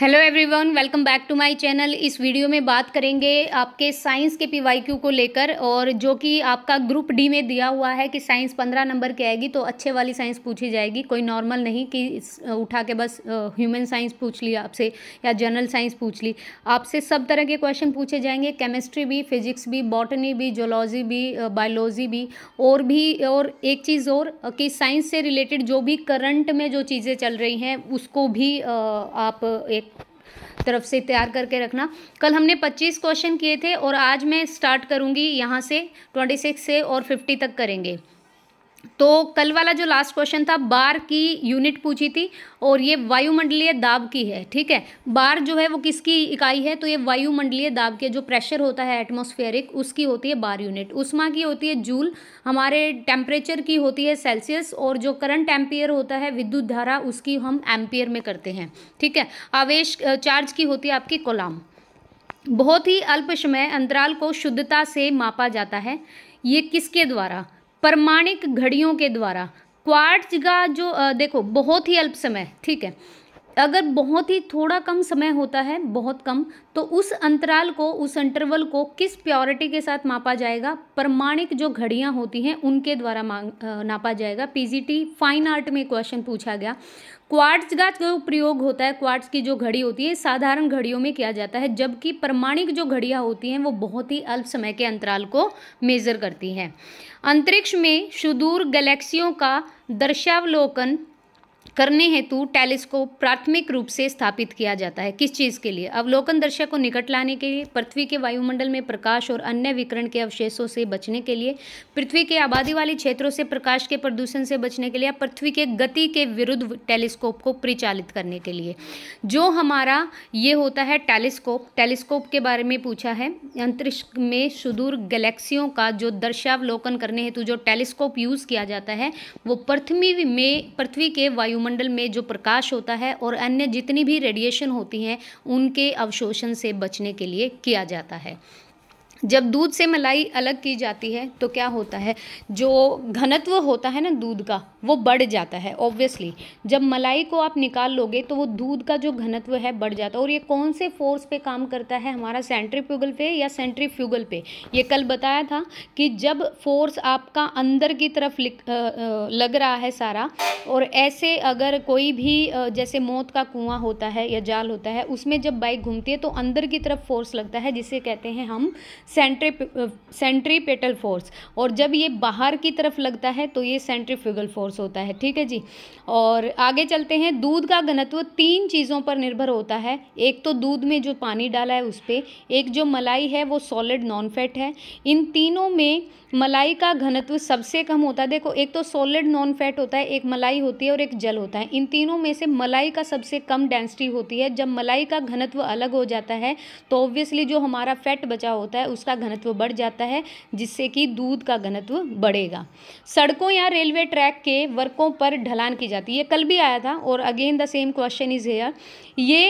hello everyone welcome back to my channel इस video में बात करेंगे आपके साइंस के पीवाईक्यू को लेकर और जो कि आपका ग्रुप डी में दिया हुआ है कि साइंस पंद्रह नंबर की आएगी तो अच्छे वाली साइंस पूछी जाएगी कोई नॉर्मल नहीं कि उठा के बस ह्यूमन साइंस पूछ ली आपसे या जनरल साइंस पूछ ली आपसे सब तरह के क्वेश्चन पूछे जाएंगे केमिस्ट्री भी फिजिक्स भी बॉटनी भी जोलॉजी भी बायोलॉजी भी और भी और एक चीज़ और कि साइंस से रिलेटेड जो भी करंट में जो चीज़ें चल रही हैं उसको भी आप एक तरफ से तैयार करके रखना कल हमने 25 क्वेश्चन किए थे और आज मैं स्टार्ट करूंगी यहाँ से 26 से और 50 तक करेंगे तो कल वाला जो लास्ट क्वेश्चन था बार की यूनिट पूछी थी और ये वायुमंडलीय दाब की है ठीक है बार जो है वो किसकी इकाई है तो ये वायुमंडलीय दाब के जो प्रेशर होता है एटमॉस्फेरिक उसकी होती है बार यूनिट उष्मा की होती है जूल हमारे टेम्परेचर की होती है सेल्सियस और जो करंट एम्पियर होता है विद्युत धारा उसकी हम एम्पियर में करते हैं ठीक है आवेश चार्ज की होती है आपकी कोलाम बहुत ही अल्प समय अंतराल को शुद्धता से मापा जाता है ये किसके द्वारा प्रमाणिक घड़ियों के द्वारा क्वार्ट्ज का जो देखो बहुत ही अल्प समय ठीक है अगर बहुत ही थोड़ा कम समय होता है बहुत कम तो उस अंतराल को उस इंटरवल को किस प्योरिटी के साथ मापा जाएगा प्रमाणिक जो घड़ियाँ होती हैं उनके द्वारा नापा जाएगा पीजीटी फाइन आर्ट में क्वेश्चन पूछा गया क्वार्ट्स का जो प्रयोग होता है क्वार्ट्स की जो घड़ी होती है साधारण घड़ियों में किया जाता है जबकि प्रमाणिक जो घड़ियाँ होती हैं वो बहुत ही अल्प समय के अंतराल को मेज़र करती हैं अंतरिक्ष में सुदूर गैलेक्सियों का दर्शावलोकन करने हेतु टेलीस्कोप प्राथमिक रूप से स्थापित किया जाता है किस चीज़ के लिए अवलोकन दर्शक को निकट लाने के लिए पृथ्वी के वायुमंडल में प्रकाश और अन्य विकरण के अवशेषों से बचने के लिए पृथ्वी के आबादी वाले क्षेत्रों से प्रकाश के प्रदूषण से बचने के लिए पृथ्वी के गति के विरुद्ध टेलीस्कोप को परिचालित करने के लिए जो हमारा ये होता है टेलीस्कोप टेलीस्कोप के बारे में पूछा है अंतरिक्ष में सुदूर गैलेक्सियों का जो दर्शावलोकन करने हेतु जो टेलीस्कोप यूज़ किया जाता है वो पृथ्वी में पृथ्वी के वायु वायुमंडल में जो प्रकाश होता है और अन्य जितनी भी रेडिएशन होती हैं उनके अवशोषण से बचने के लिए किया जाता है जब दूध से मलाई अलग की जाती है तो क्या होता है जो घनत्व होता है ना दूध का वो बढ़ जाता है ऑब्वियसली जब मलाई को आप निकाल लोगे तो वो दूध का जो घनत्व है बढ़ जाता है और ये कौन से फोर्स पे काम करता है हमारा फ्यूगल पे या सेंट्रीफ्यूगल पे ये कल बताया था कि जब फोर्स आपका अंदर की तरफ लग रहा है सारा और ऐसे अगर कोई भी जैसे मौत का कुआं होता है या जाल होता है उसमें जब बाइक घूमती है तो अंदर की तरफ फोर्स लगता है जिसे कहते हैं हम सेंट्री सेंट्रीपेटल फोर्स और जब ये बाहर की तरफ लगता है तो ये सेंट्रीफ्यूगल फोर्स होता है ठीक है जी और आगे चलते हैं दूध का घनत्व तीन चीज़ों पर निर्भर होता है एक तो दूध में जो पानी डाला है उस पर एक जो मलाई है वो सॉलिड नॉन फैट है इन तीनों में मलाई का घनत्व सबसे कम होता है देखो एक तो सॉलिड नॉन फैट होता है एक मलाई होती है और एक जल होता है इन तीनों में से मलाई का सबसे कम डेंसिटी होती है जब मलाई का घनत्व अलग हो जाता है तो ऑब्वियसली जो हमारा फैट बचा होता है उसका घनत्व बढ़ जाता है जिससे कि दूध का घनत्व बढ़ेगा सड़कों या रेलवे ट्रैक के वर्कों पर ढलान की जाती है ये कल भी आया था और again the same question is here ये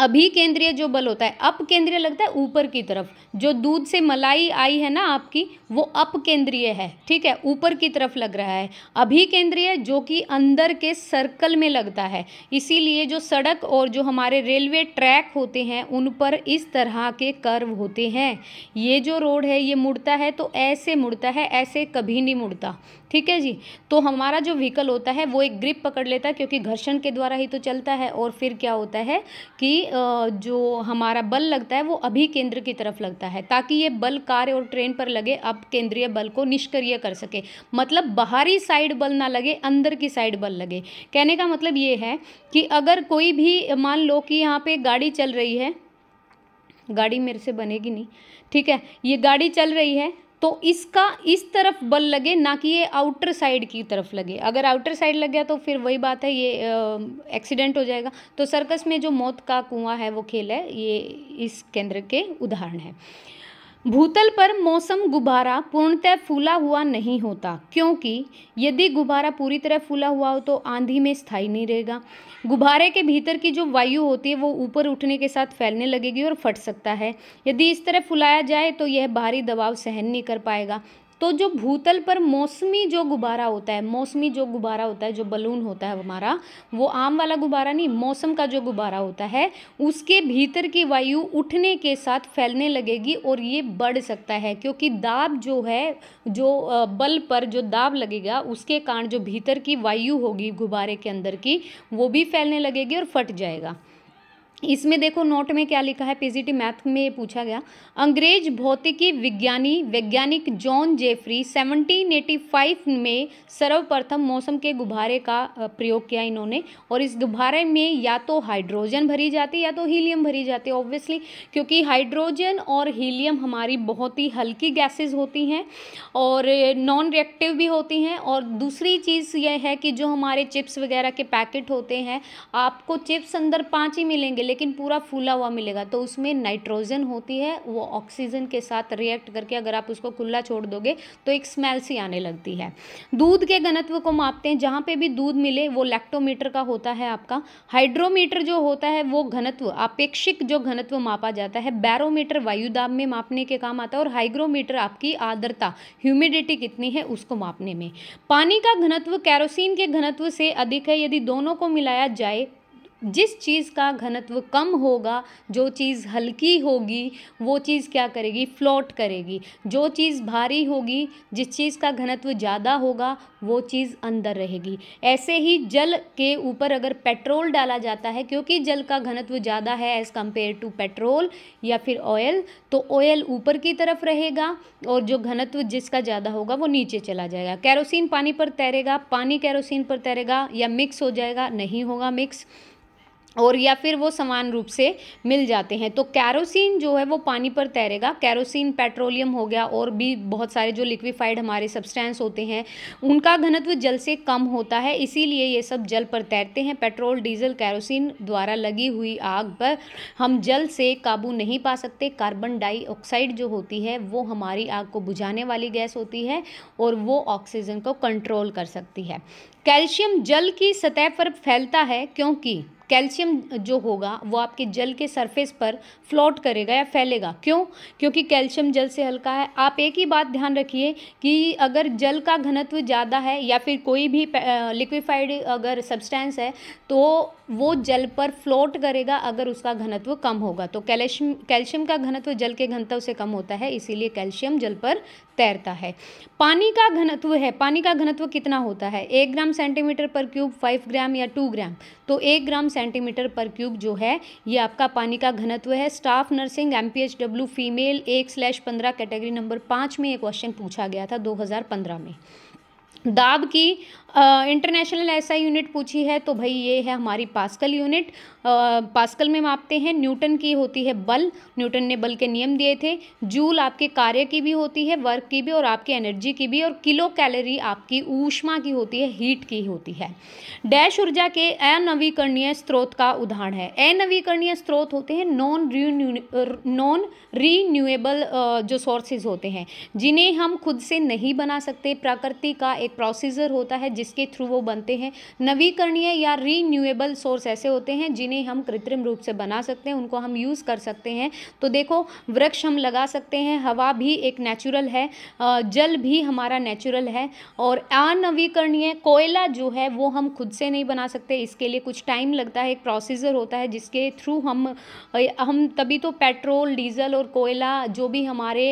अभी केंद्रीय जो बल होता है अप केंद्रीय लगता है ऊपर की तरफ जो दूध से मलाई आई है ना आपकी वो अप केंद्रीय है ठीक है ऊपर की तरफ लग रहा है अभी केंद्रीय जो कि अंदर के सर्कल में लगता है इसीलिए जो सड़क और जो हमारे रेलवे ट्रैक होते हैं उन पर इस तरह के कर्व होते हैं ये जो रोड है ये मुड़ता है तो ऐसे मुड़ता है ऐसे कभी नहीं मुड़ता ठीक है जी तो हमारा जो व्हीकल होता है वो एक ग्रिप पकड़ लेता है क्योंकि घर्षण के द्वारा ही तो चलता है और फिर क्या होता है कि जो हमारा बल लगता है वो अभी केंद्र की तरफ लगता है ताकि ये बल कार्य और ट्रेन पर लगे अब केंद्रीय बल को निष्क्रिय कर सके मतलब बाहरी साइड बल ना लगे अंदर की साइड बल लगे कहने का मतलब ये है कि अगर कोई भी मान लो कि यहाँ पे गाड़ी चल रही है गाड़ी मेरे से बनेगी नहीं ठीक है ये गाड़ी चल रही है तो इसका इस तरफ बल लगे ना कि ये आउटर साइड की तरफ लगे अगर आउटर साइड लग गया तो फिर वही बात है ये एक्सीडेंट हो जाएगा तो सर्कस में जो मौत का कुआं है वो खेल है ये इस केंद्र के उदाहरण है भूतल पर मौसम गुब्बारा पूर्णतः फूला हुआ नहीं होता क्योंकि यदि गुब्बारा पूरी तरह फूला हुआ हो तो आंधी में स्थायी नहीं रहेगा गुब्बारे के भीतर की जो वायु होती है वो ऊपर उठने के साथ फैलने लगेगी और फट सकता है यदि इस तरह फुलाया जाए तो यह भारी दबाव सहन नहीं कर पाएगा तो जो भूतल पर मौसमी जो गुब्बारा होता है मौसमी जो गुब्बारा होता है जो बलून होता है हमारा वो आम वाला गुब्बारा नहीं मौसम का जो गुब्बारा होता है उसके भीतर की वायु उठने के साथ फैलने लगेगी और ये बढ़ सकता है क्योंकि दाब जो है जो बल पर जो दाब लगेगा उसके कारण जो भीतर की वायु होगी गुब्बारे के अंदर की वो भी फैलने लगेगी और फट जाएगा इसमें देखो नोट में क्या लिखा है पीजीटी मैथ में ये पूछा गया अंग्रेज भौतिकी विज्ञानी वैज्ञानिक जॉन जेफरी 1785 में सर्वप्रथम मौसम के गुब्बारे का प्रयोग किया इन्होंने और इस गुब्बारे में या तो हाइड्रोजन भरी जाती या तो हीलियम भरी जाती है ऑब्वियसली क्योंकि हाइड्रोजन और हीलियम हमारी बहुत ही हल्की गैसेज होती हैं और नॉन रिएक्टिव भी होती हैं और दूसरी चीज़ यह है कि जो हमारे चिप्स वगैरह के पैकेट होते हैं आपको चिप्स अंदर पाँच ही मिलेंगे लेकिन पूरा फूला हुआ मिलेगा तो उसमें नाइट्रोजन होती है वो ऑक्सीजन के साथ रिएक्ट करके अगर आप उसको खुला छोड़ दोगे तो एक स्मेल सी आने लगती है दूध के घनत्व को मापते हैं जहाँ पे भी दूध मिले वो लैक्टोमीटर का होता है आपका हाइड्रोमीटर जो होता है वो घनत्व अपेक्षिक जो घनत्व मापा जाता है बैरोमीटर वायुदाब में मापने के काम आता है और हाइग्रोमीटर आपकी आर्द्रता ह्यूमिडिटी कितनी है उसको मापने में पानी का घनत्व कैरोसिन के घनत्व से अधिक है यदि दोनों को मिलाया जाए जिस चीज़ का घनत्व कम होगा जो चीज़ हल्की होगी वो चीज़ क्या करेगी फ्लोट करेगी जो चीज़ भारी होगी जिस चीज़ का घनत्व ज़्यादा होगा वो चीज़ अंदर रहेगी ऐसे ही जल के ऊपर अगर पेट्रोल डाला जाता है क्योंकि जल का घनत्व ज़्यादा है एज़ कम्पेयर टू पेट्रोल या फिर ऑयल तो ऑयल ऊपर की तरफ रहेगा और जो घनत्व जिसका ज़्यादा होगा वो नीचे चला जाएगा कैरोसिन पानी पर तैरेगा पानी कैरोसिन पर तैरेगा या मिक्स हो जाएगा नहीं होगा मिक्स और या फिर वो समान रूप से मिल जाते हैं तो कैरोसिन जो है वो पानी पर तैरेगा कैरोसिन पेट्रोलियम हो गया और भी बहुत सारे जो लिक्विफाइड हमारे सब्सटेंस होते हैं उनका घनत्व जल से कम होता है इसीलिए ये सब जल पर तैरते हैं पेट्रोल डीजल कैरोसिन द्वारा लगी हुई आग पर हम जल से काबू नहीं पा सकते कार्बन डाइऑक्साइड जो होती है वो हमारी आग को बुझाने वाली गैस होती है और वो ऑक्सीजन को कंट्रोल कर सकती है कैल्शियम जल की सतह पर फैलता है क्योंकि कैल्शियम जो होगा वो आपके जल के सरफेस पर फ्लोट करेगा या फैलेगा क्यों क्योंकि कैल्शियम जल से हल्का है आप एक ही बात ध्यान रखिए कि अगर जल का घनत्व ज़्यादा है या फिर कोई भी लिक्विफाइड अगर सब्सटेंस है तो वो जल पर फ्लोट करेगा अगर उसका घनत्व कम होगा तो कैल्शियम कैल्शियम का घनत्व जल के घनत्व से कम होता है इसीलिए कैल्शियम जल पर तैरता है पानी का घनत्व है पानी का घनत्व कितना होता है एक ग्राम सेंटीमीटर पर क्यूब फाइव ग्राम या टू ग्राम तो एक ग्राम सेंटीमीटर पर क्यूब जो है ये आपका पानी का घनत्व है स्टाफ नर्सिंग एम फीमेल एक स्लैश पंद्रह कैटेगरी नंबर पाँच में ये क्वेश्चन पूछा गया था दो में दाब की इंटरनेशनल ऐसा यूनिट पूछी है तो भाई ये है हमारी पास्कल यूनिट पास्कल में मापते हैं न्यूटन की होती है बल न्यूटन ने बल के नियम दिए थे जूल आपके कार्य की भी होती है वर्क की भी और आपके एनर्जी की भी और किलो कैलोरी आपकी ऊष्मा की होती है हीट की होती है डैश ऊर्जा के अनवीकरणीय स्रोत का उदाहरण है अनवीकरणीय स्रोत होते हैं नॉन रीन्यू नॉन रीन्यूएबल जो सोर्सेज होते हैं जिन्हें हम खुद से नहीं बना सकते प्रकृति का एक प्रोसीजर होता है जिस जिसके थ्रू वो बनते हैं नवीकरणीय या रीन्यूएबल सोर्स ऐसे होते हैं जिन्हें हम कृत्रिम रूप से बना सकते हैं उनको हम यूज़ कर सकते हैं तो देखो वृक्ष हम लगा सकते हैं हवा भी एक नेचुरल है जल भी हमारा नेचुरल है और अनवीकरणीय कोयला जो है वो हम खुद से नहीं बना सकते इसके लिए कुछ टाइम लगता है एक प्रोसीजर होता है जिसके थ्रू हम हम तभी तो पेट्रोल डीजल और कोयला जो भी हमारे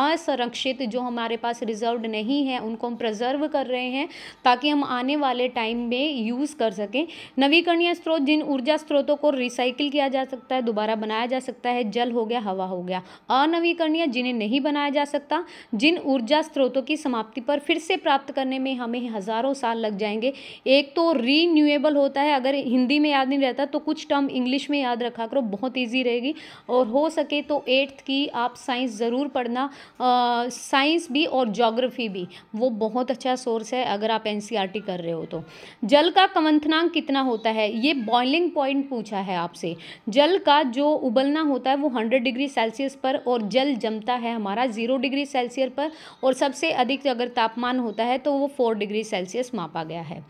असंरक्षित जो हमारे पास रिजर्व नहीं है उनको हम प्रिजर्व कर रहे हैं ताकि हम आने वाले टाइम में यूज़ कर सकें नवीकरणीय स्रोत जिन ऊर्जा स्रोतों को रिसाइकिल किया जा सकता है दोबारा बनाया जा सकता है जल हो गया हवा हो गया अनवीकरणीय जिन्हें नहीं बनाया जा सकता जिन ऊर्जा स्रोतों की समाप्ति पर फिर से प्राप्त करने में हमें हज़ारों साल लग जाएंगे एक तो रीन्यूएबल होता है अगर हिंदी में याद नहीं रहता तो कुछ टर्म इंग्लिश में याद रखा करो बहुत ईजी रहेगी और हो सके तो एट्थ की आप साइंस ज़रूर पढ़ना साइंस भी और जोग्राफी भी वो बहुत अच्छा सोर्स है अगर आप एन एनसीईआरटी कर रहे हो तो जल का कमंथनांक कितना होता है ये बॉइलिंग पॉइंट पूछा है आपसे जल का जो उबलना होता है वो हंड्रेड डिग्री सेल्सियस पर और जल जमता है हमारा ज़ीरो डिग्री सेल्सियस पर और सबसे अधिक अगर तापमान होता है तो वो फोर डिग्री सेल्सियस मापा गया है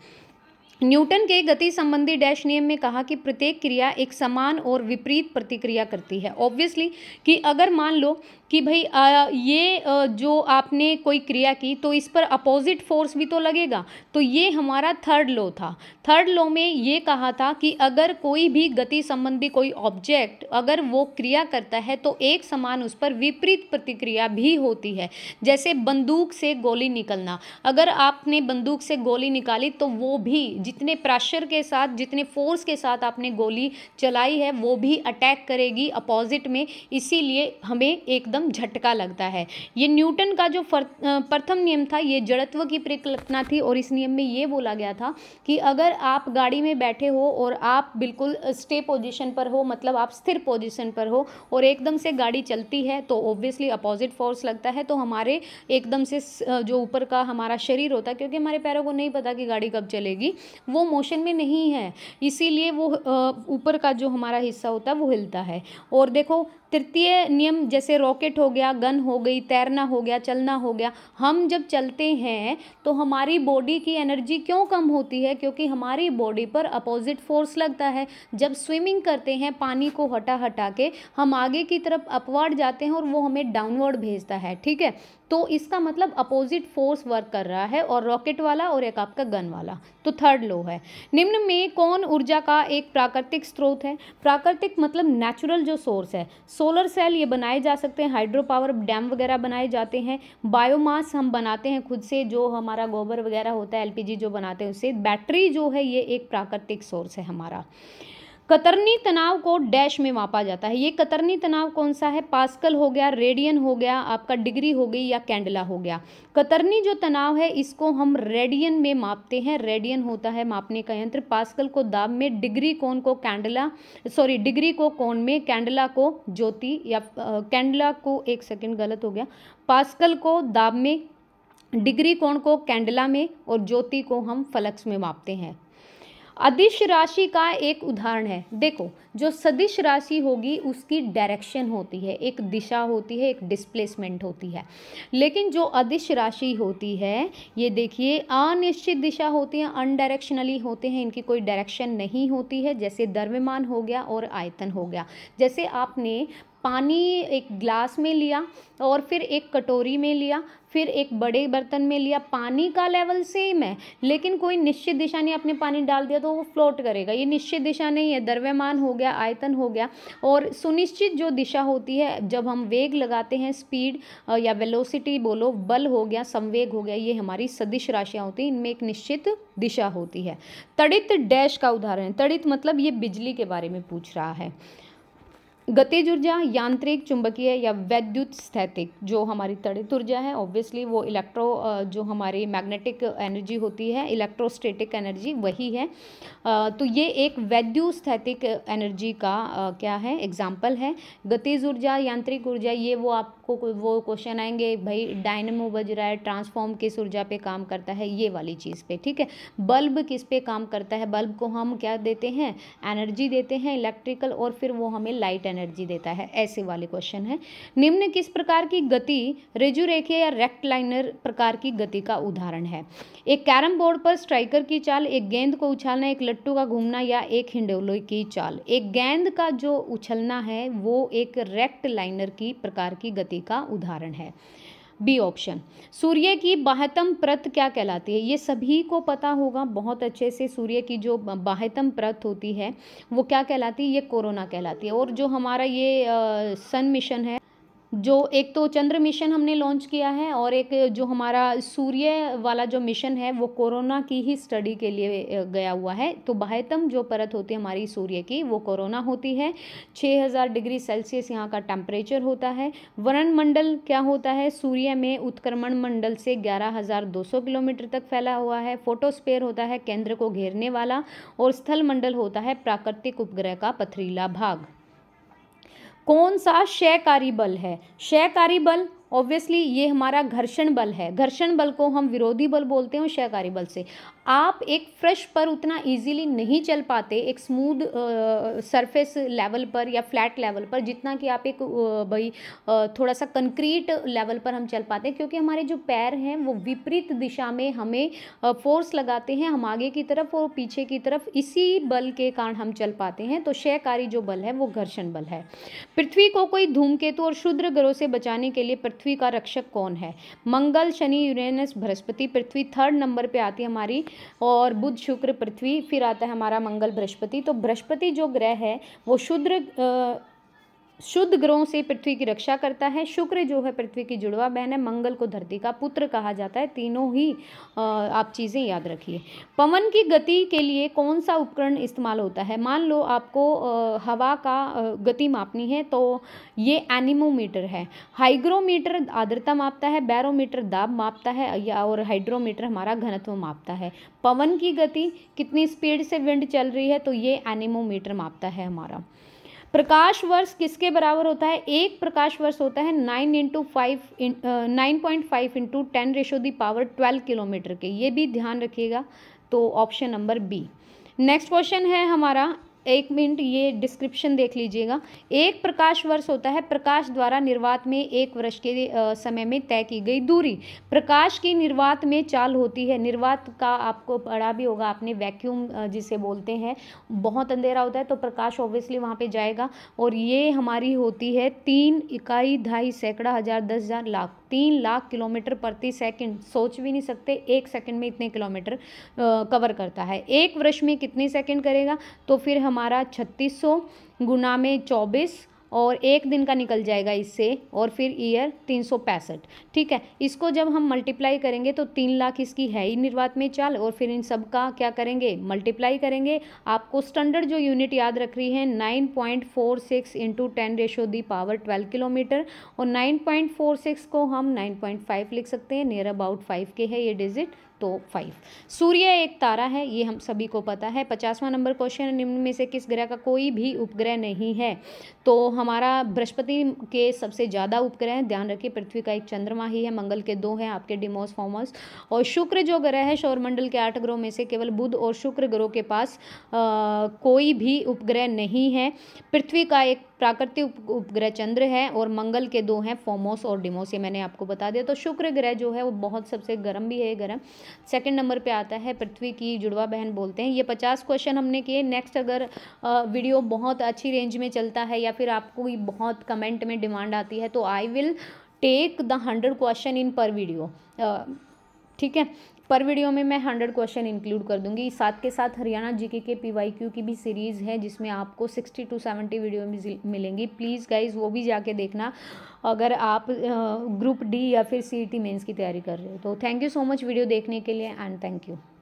न्यूटन के गति संबंधी डैश नियम में कहा कि प्रत्येक क्रिया एक समान और विपरीत प्रतिक्रिया करती है ऑब्वियसली कि अगर मान लो कि भाई ये जो आपने कोई क्रिया की तो इस पर अपोजिट फोर्स भी तो लगेगा तो ये हमारा थर्ड लॉ था थर्ड लॉ में ये कहा था कि अगर कोई भी गति संबंधी कोई ऑब्जेक्ट अगर वो क्रिया करता है तो एक समान उस पर विपरीत प्रतिक्रिया भी होती है जैसे बंदूक से गोली निकलना अगर आपने बंदूक से गोली निकाली तो वो भी जितने प्रेशर के साथ जितने फोर्स के साथ आपने गोली चलाई है वो भी अटैक करेगी अपोजिट में इसीलिए हमें एकदम एकदम झटका लगता है ये न्यूटन का जो प्रथम नियम था ये जड़त्व की परिकल्पना थी और इस नियम में ये बोला गया था कि अगर आप गाड़ी में बैठे हो और आप बिल्कुल स्टे पोजिशन पर हो मतलब आप स्थिर पोजिशन पर हो और एकदम से गाड़ी चलती है तो ऑब्वियसली अपोजिट फोर्स लगता है तो हमारे एकदम से जो ऊपर का हमारा शरीर होता है क्योंकि हमारे पैरों को नहीं पता कि गाड़ी कब चलेगी वो मोशन में नहीं है इसीलिए वो ऊपर का जो हमारा हिस्सा होता है वो हिलता है और देखो तृतीय नियम जैसे रॉकेट हो गया गन हो गई तैरना हो गया चलना हो गया हम जब चलते हैं तो हमारी बॉडी की एनर्जी क्यों कम होती है क्योंकि हमारी बॉडी पर अपोजिट फोर्स लगता है जब स्विमिंग करते हैं पानी को हटा हटा के हम आगे की तरफ अपवार्ड जाते हैं और वो हमें डाउनवर्ड भेजता है ठीक है तो इसका मतलब अपोजिट फोर्स वर्क कर रहा है और रॉकेट वाला और एक आपका गन वाला तो थर्ड लो है निम्न में कौन ऊर्जा का एक प्राकृतिक स्रोत है प्राकृतिक मतलब नेचुरल जो सोर्स है सोलर सेल ये बनाए जा सकते हैं हाइड्रो पावर डैम वगैरह बनाए जाते हैं बायोमास हम बनाते हैं खुद से जो हमारा गोबर वगैरह होता है एलपीजी जो बनाते हैं उससे बैटरी जो है ये एक प्राकृतिक सोर्स है हमारा कतरनी तनाव को डैश में मापा जाता है ये कतरनी तनाव कौन सा है पास्कल हो गया रेडियन हो गया आपका डिग्री हो गई या कैंडला हो गया कतरनी जो तनाव है इसको हम रेडियन में मापते हैं रेडियन होता है मापने का यंत्र पास्कल को दाब में डिग्री कोण को कैंडला सॉरी डिग्री को कोण में कैंडला को ज्योति या कैंडला को एक सेकेंड गलत हो गया पास्कल को दाब में डिग्री कोण को कैंडला में और ज्योति को हम फलक्स में मापते हैं अदिश राशि का एक उदाहरण है देखो जो सदिश राशि होगी उसकी डायरेक्शन होती है एक दिशा होती है एक डिस्प्लेसमेंट होती है लेकिन जो अदिश राशि होती है ये देखिए अनिश्चित दिशा होती है अनडायरेक्शनली होते हैं इनकी कोई डायरेक्शन नहीं होती है जैसे द्रव्यमान हो गया और आयतन हो गया जैसे आपने पानी एक ग्लास में लिया और फिर एक कटोरी में लिया फिर एक बड़े बर्तन में लिया पानी का लेवल सेम है लेकिन कोई निश्चित दिशा नहीं आपने पानी डाल दिया तो वो फ्लोट करेगा ये निश्चित दिशा नहीं है द्रव्यमान हो गया आयतन हो गया और सुनिश्चित जो दिशा होती है जब हम वेग लगाते हैं स्पीड या वेलोसिटी बोलो बल हो गया संवेग हो गया ये हमारी सदिश राशियाँ होती हैं इनमें एक निश्चित दिशा होती है तड़ित डैश का उदाहरण तड़ित मतलब ये बिजली के बारे में पूछ रहा है गतिज ऊर्जा यांत्रिक चुंबकीय या वैद्युत स्थैतिक जो हमारी तड़ित ऊर्जा है ऑब्वियसली वो इलेक्ट्रो जो हमारी मैग्नेटिक एनर्जी होती है इलेक्ट्रोस्टैटिक एनर्जी वही है तो ये एक वैद्युस्थैतिक एनर्जी का क्या है एग्जाम्पल है गतिज ऊर्जा यांत्रिक ऊर्जा ये वो आप आपको वो क्वेश्चन आएंगे भाई डायनमो बज रहा है ट्रांसफॉर्म किस ऊर्जा पे काम करता है ये वाली चीज़ पे ठीक है बल्ब किस पे काम करता है बल्ब को हम क्या देते हैं एनर्जी देते हैं इलेक्ट्रिकल और फिर वो हमें लाइट एनर्जी देता है ऐसे वाले क्वेश्चन है निम्न किस प्रकार की गति रेजू रेखे या रेक्ट लाइनर प्रकार की गति का उदाहरण है एक कैरम बोर्ड पर स्ट्राइकर की चाल एक गेंद को उछालना एक लट्टू का घूमना या एक हिंडोलो की चाल एक गेंद का जो उछलना है वो एक रेक्ट लाइनर की प्रकार की गति का उदाहरण है बी ऑप्शन सूर्य की बाह्यतम प्रत क्या कहलाती है ये सभी को पता होगा बहुत अच्छे से सूर्य की जो बाह्यतम प्रत होती है वो क्या कहलाती है ये कोरोना कहलाती है और जो हमारा ये सन मिशन है जो एक तो चंद्र मिशन हमने लॉन्च किया है और एक जो हमारा सूर्य वाला जो मिशन है वो कोरोना की ही स्टडी के लिए गया हुआ है तो बाह्यतम जो परत होती है हमारी सूर्य की वो कोरोना होती है 6000 डिग्री सेल्सियस यहाँ का टेम्परेचर होता है मंडल क्या होता है सूर्य में उत्क्रमण मंडल से 11,200 किलोमीटर तक फैला हुआ है फोटोस्पेयर होता है केंद्र को घेरने वाला और स्थल मंडल होता है प्राकृतिक उपग्रह का पथरीला भाग कौन सा शयकारी बल है शयकारी बल ऑब्वियसली ये हमारा घर्षण बल है घर्षण बल को हम विरोधी बल बोलते हैं और सहकारी बल से आप एक फ्रेश पर उतना इजीली नहीं चल पाते एक स्मूद सरफेस लेवल पर या फ्लैट लेवल पर जितना कि आप एक भाई थोड़ा सा कंक्रीट लेवल पर हम चल पाते हैं क्योंकि हमारे जो पैर हैं वो विपरीत दिशा में हमें फोर्स लगाते हैं हम आगे की तरफ और पीछे की तरफ इसी बल के कारण हम चल पाते हैं तो शयकारी जो बल है वो घर्षण बल है पृथ्वी को कोई धूमकेतु और शुद्र ग्रहों से बचाने के लिए पृथ्वी का रक्षक कौन है मंगल शनि यूरेनस बृहस्पति पृथ्वी थर्ड नंबर पे आती है हमारी और बुध शुक्र पृथ्वी फिर आता है हमारा मंगल बृहस्पति तो बृहस्पति जो ग्रह है वो शुद्र शुद्ध ग्रहों से पृथ्वी की रक्षा करता है शुक्र जो है पृथ्वी की जुड़वा बहन है मंगल को धरती का पुत्र कहा जाता है तीनों ही आप चीज़ें याद रखिए पवन की गति के लिए कौन सा उपकरण इस्तेमाल होता है मान लो आपको हवा का गति मापनी है तो ये एनिमोमीटर है हाइग्रोमीटर आर्द्रता मापता है बैरोमीटर दाब मापता है या और हाइड्रोमीटर हमारा घनत्व मापता है पवन की गति कितनी स्पीड से विंड चल रही है तो ये एनिमोमीटर मापता है हमारा प्रकाश वर्ष किसके बराबर होता है एक प्रकाश वर्ष होता है nine into five nine point five into ten raise to the power twelve kilometre के ये भी ध्यान रखिएगा तो option number B next question है हमारा एक मिनट ये डिस्क्रिप्शन देख लीजिएगा एक प्रकाश वर्ष होता है प्रकाश द्वारा निर्वात में एक वर्ष के समय में तय की गई दूरी प्रकाश की निर्वात में चाल होती है निर्वात का आपको पढ़ा भी होगा आपने वैक्यूम जिसे बोलते हैं बहुत अंधेरा होता है तो प्रकाश ऑब्वियसली वहाँ पे जाएगा और ये हमारी होती है तीन इकाई ढाई सैकड़ा हज़ार दस हज़ार लाख तीन लाख किलोमीटर प्रति सेकंड सोच भी नहीं सकते एक सेकंड में इतने किलोमीटर कवर करता है एक वर्ष में कितने सेकंड करेगा तो फिर हमारा छत्तीस सौ गुना में चौबीस और एक दिन का निकल जाएगा इससे और फिर ईयर तीन सौ पैंसठ ठीक है इसको जब हम मल्टीप्लाई करेंगे तो तीन लाख इसकी है ही निर्वात में चाल और फिर इन सब का क्या करेंगे मल्टीप्लाई करेंगे आपको स्टैंडर्ड जो यूनिट याद रख रही है nine point four six into ten raise to the power twelve kilometre और नाइन पॉइंट फोर सिक्स को हम नाइन पॉइंट फाइव लिख सकते हैं नियर अबाउट फाइव के है ये डिजिट तो फाइव सूर्य एक तारा है ये हम सभी को पता है पचासवां नंबर क्वेश्चन निम्न में से किस ग्रह का कोई भी उपग्रह नहीं है तो हमारा बृहस्पति के सबसे ज़्यादा उपग्रह है ध्यान रखिए पृथ्वी का एक चंद्रमा ही है मंगल के दो हैं आपके डिमोस फॉमस और शुक्र जो ग्रह है सौरमंडल के आठ ग्रहों में से केवल बुध और शुक्र ग्रहों के पास आ, कोई भी उपग्रह नहीं है पृथ्वी का एक प्राकृतिक उपग्रह चंद्र है और मंगल के दो हैं फोमोस और डिमोस ये मैंने आपको बता दिया तो शुक्र ग्रह जो है वो बहुत सबसे गर्म भी है गर्म सेकेंड नंबर पर आता है पृथ्वी की जुड़वा बहन बोलते हैं ये पचास क्वेश्चन हमने किए नेक्स्ट अगर वीडियो बहुत अच्छी रेंज में चलता है या फिर आपको बहुत कमेंट में डिमांड आती है तो I will take the hundred question in पर वीडियो ठीक है पर वीडियो में मैं हंड्रेड क्वेश्चन इंक्लूड कर दूंगी साथ के साथ हरियाणा जीके के पीवाईक्यू की भी सीरीज़ है जिसमें आपको सिक्सटी टू सेवेंटी वीडियो मिलेंगी प्लीज़ गाइज वो भी जाके देखना अगर आप ग्रुप डी या फिर सी ई टी मेन्स की तैयारी कर रहे हो तो thank you so much video देखने के लिए एंड थैंक यू